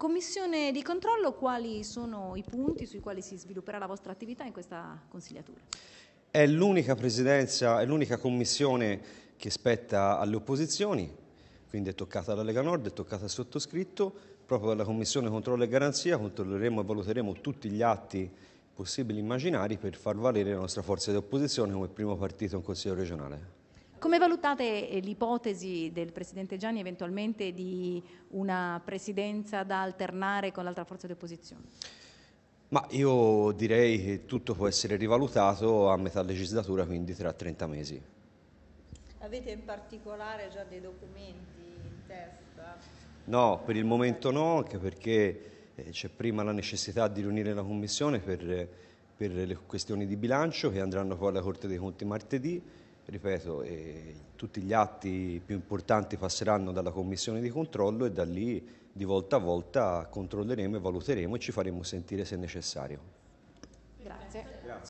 Commissione di controllo, quali sono i punti sui quali si svilupperà la vostra attività in questa consigliatura? È l'unica presidenza, è l'unica commissione che spetta alle opposizioni, quindi è toccata alla Lega Nord, è toccata al sottoscritto, proprio dalla Commissione Controllo e Garanzia controlleremo e valuteremo tutti gli atti possibili immaginari per far valere la nostra forza di opposizione come primo partito in Consiglio regionale. Come valutate eh, l'ipotesi del Presidente Gianni eventualmente di una presidenza da alternare con l'altra forza di opposizione? Ma io direi che tutto può essere rivalutato a metà legislatura, quindi tra 30 mesi. Avete in particolare già dei documenti in testa? No, per il momento no, anche perché eh, c'è prima la necessità di riunire la Commissione per, per le questioni di bilancio che andranno poi alla Corte dei Conti martedì ripeto, eh, tutti gli atti più importanti passeranno dalla commissione di controllo e da lì di volta a volta controlleremo e valuteremo e ci faremo sentire se necessario. Grazie. Grazie.